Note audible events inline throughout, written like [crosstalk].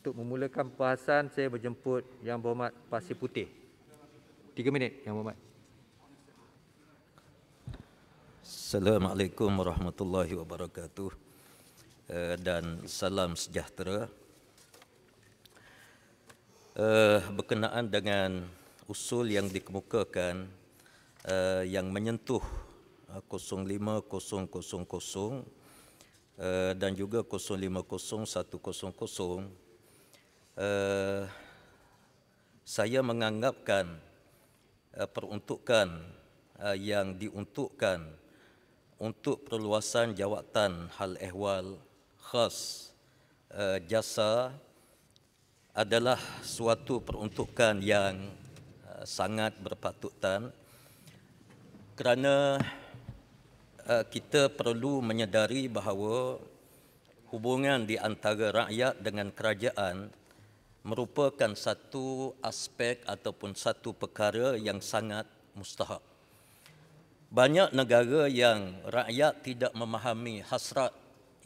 Untuk memulakan perbahasan, saya berjemput Yang Berhormat Pasir Putih. Tiga minit, Yang Berhormat. Assalamualaikum warahmatullahi wabarakatuh eh, dan salam sejahtera. Eh, berkenaan dengan usul yang dikemukakan eh, yang menyentuh 05000 dan juga 050100 uh, saya menganggapkan uh, peruntukan uh, yang diuntukkan untuk perluasan jawatan hal ehwal khas uh, jasa adalah suatu peruntukan yang uh, sangat berpatutan kerana uh, kita perlu menyedari bahawa hubungan di antara rakyat dengan kerajaan merupakan satu aspek ataupun satu perkara yang sangat mustahak. Banyak negara yang rakyat tidak memahami hasrat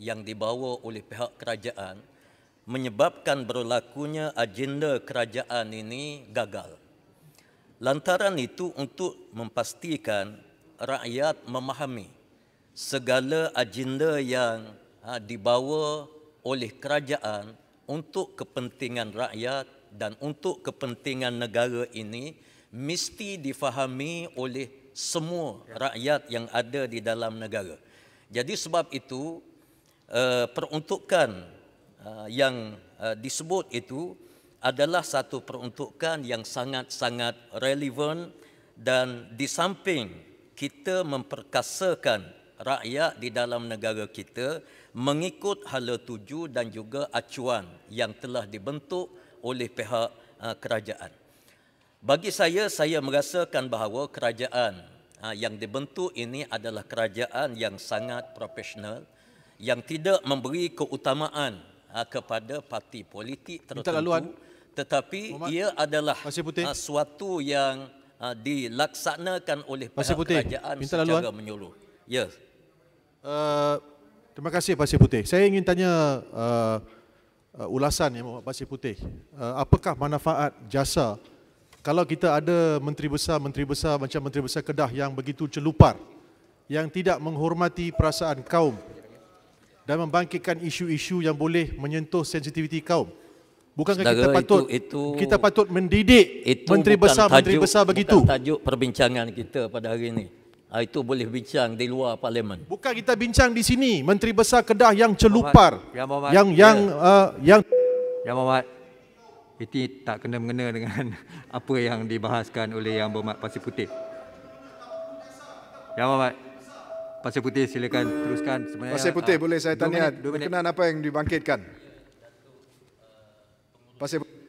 yang dibawa oleh pihak kerajaan menyebabkan berlakunya agenda kerajaan ini gagal. Lantaran itu untuk memastikan rakyat memahami segala agenda yang ha, dibawa oleh kerajaan untuk kepentingan rakyat dan untuk kepentingan negara ini mesti difahami oleh semua ya. rakyat yang ada di dalam negara. Jadi sebab itu eh, peruntukan eh, yang eh, disebut itu adalah satu peruntukan yang sangat-sangat relevan dan di samping kita memperkasakan rakyat di dalam negara kita mengikut hala tuju dan juga acuan yang telah dibentuk oleh pihak uh, kerajaan. Bagi saya, saya merasakan bahawa kerajaan uh, yang dibentuk ini adalah kerajaan yang sangat profesional yang tidak memberi keutamaan uh, kepada parti politik tertentu tetapi ia adalah putih. suatu yang dilaksanakan oleh pihak kerajaan secara menyeluruh. Ya. Uh, terima kasih Pak Pasir Putih. Saya ingin tanya uh, uh, ulasan ya Pasir Putih. Uh, apakah manfaat jasa kalau kita ada menteri besar, menteri besar macam menteri besar Kedah yang begitu celupar yang tidak menghormati perasaan kaum dan membangkitkan isu-isu yang boleh menyentuh sensitiviti kaum. Bukankah Sedara, kita patut itu, itu, kita patut mendidik menteri besar menteri besar begitu? Bukan tajuk perbincangan kita pada hari ini. Ah, itu boleh bincang di luar parlimen. Bukan kita bincang di sini, Menteri Besar Kedah yang celupar. Yang Muhammad, ya. eh, yang yang ya. uh, yang Yang Muhammad. Itu tak kena mengena dengan [laughs] apa yang dibahaskan oleh Yang Berhormat Pasir Putih. Yang Muhammad. Pasir Putih silakan teruskan sebenarnya. Pasir Putih uh, boleh saya tanya berkenaan apa yang dibangkitkan? Pasir Putih.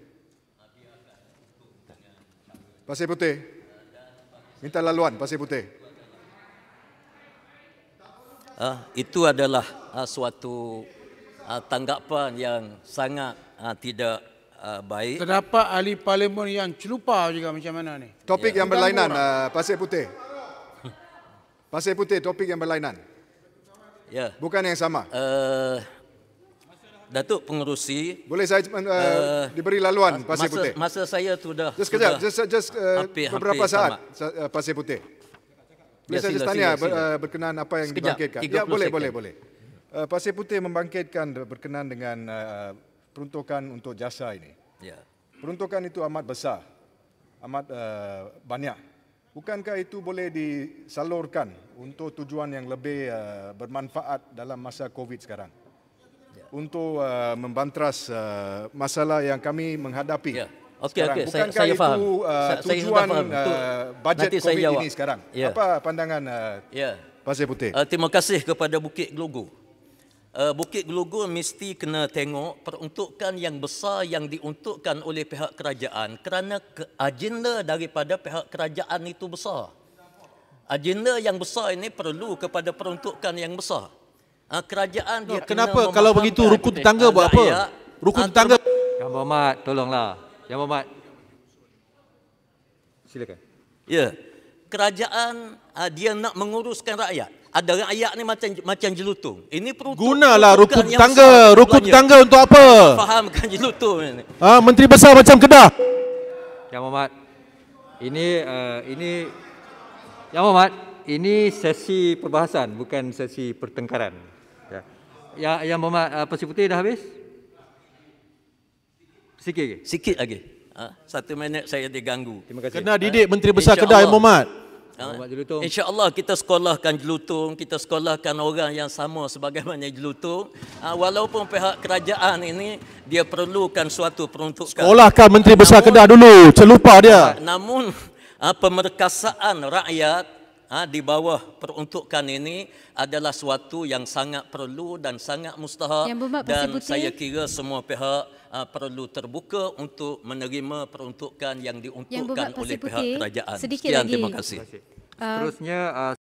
Pasir Putih. Minta laluan Pasir Putih uh, itu adalah uh, suatu uh, tanggapan yang sangat uh, tidak uh, baik. Terdapat ahli parlimen yang celupa juga macam mana ni? Topik ya. yang berlainan uh, Pasir Putih. [laughs] Pasir Putih topik yang berlainan. Ya. Bukan yang sama. Uh, Datuk Pengerusi Boleh saya uh, uh, diberi laluan Pasir masa, Putih? Masa saya sudah Just, sudah, just, just uh, hampir, beberapa hampir saat sama. Pasir Putih Ya, saya tanya sila, sila. Eh, berkenaan apa yang Sekejap, dibangkitkan. Ya, boleh, boleh, boleh, boleh. Uh, Pasir Putih membangkitkan berkenaan dengan eh, peruntukan untuk jasa ini. Ya. Peruntukan itu amat besar, amat eh, banyak. Bukankah itu boleh disalurkan untuk tujuan yang lebih bermanfaat dalam masa COVID sekarang? Ya. Untuk uh, membantras uh, masalah yang kami menghadapi. Ya okay, sekarang. Okay. Saya, Bukankah saya itu uh, faham. Uh, tujuan saya faham. Uh, bajet Nanti COVID saya ini sekarang? Yeah. Apa pandangan uh, yeah. Pasir Putih? Uh, terima kasih kepada Bukit Gelugu. Uh, Bukit Gelugu mesti kena tengok peruntukan yang besar yang diuntukkan oleh pihak kerajaan kerana agenda daripada pihak kerajaan itu besar. Agenda yang besar ini perlu kepada peruntukan yang besar. Ha, kerajaan dia kenapa kalau begitu rukun tetangga buat apa? Rukun uh, tetangga. Yang berhormat, tolonglah. Yang Mohd. Silakan. Ya. Kerajaan ah, dia nak menguruskan rakyat. Ada rakyat ni macam macam jelutung. Ini perlu gunalah rukun tangga, rukun tangga untuk apa? Faham kan [laughs] jelutung ni. Ah, ha, menteri besar macam Kedah. Yang Mohd. Ini uh, ini Yang Mohd, ini sesi perbahasan bukan sesi pertengkaran. Ya. Ya, yang Mohd uh, eh, Pasir dah habis? Sikit lagi. Sikit lagi. Ha? Satu minit saya diganggu. Terima kasih. Kena didik Menteri Besar Insya Kedai Allah. Muhammad. Ha? InsyaAllah kita sekolahkan jelutung, kita sekolahkan orang yang sama sebagaimana jelutung. Ha, walaupun pihak kerajaan ini, dia perlukan suatu peruntukan. Sekolahkan Menteri Besar namun, Kedah dulu, celupa dia. Namun, ha, pemerkasaan rakyat ha, di bawah peruntukan ini adalah suatu yang sangat perlu dan sangat mustahak yang putih dan saya kira semua pihak ha, perlu terbuka untuk menerima peruntukan yang diuntukkan yang oleh putih-putih. pihak kerajaan. Sekian, lagi. terima kasih. Uh, Seterusnya uh,